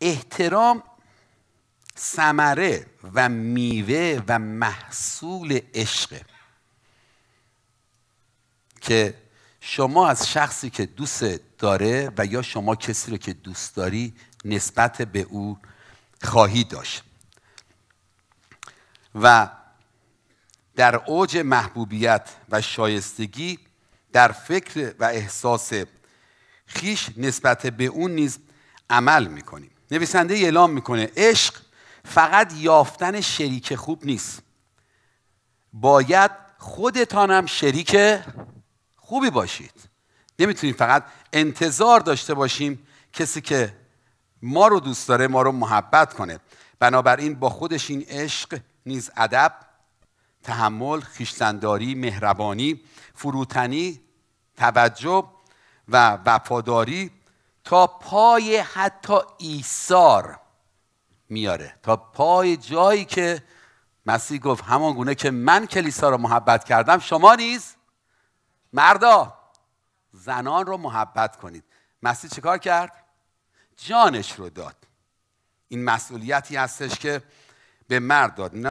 احترام ثمره و میوه و محصول عشقه که شما از شخصی که دوست داره و یا شما کسی رو که دوست داری نسبت به او خواهی داشت و در اوج محبوبیت و شایستگی در فکر و احساس خیش نسبت به اون نیز عمل میکنیم نویسنده اعلام میکنه عشق فقط یافتن شریک خوب نیست باید خودتان هم شریک خوبی باشید نمیتونیم فقط انتظار داشته باشیم کسی که ما رو دوست داره ما رو محبت کنه بنابراین با خودش این عشق نیز ادب تحمل خیشتنداری مهربانی فروتنی توجه و وفاداری تا پای حتی ایثار میاره تا پای جایی که مسیح گفت همان گونه که من کلیسا رو محبت کردم شما نیز مردا زنان رو محبت کنید مسیح چیکار کرد جانش رو داد این مسئولیتی هستش که به مرد داد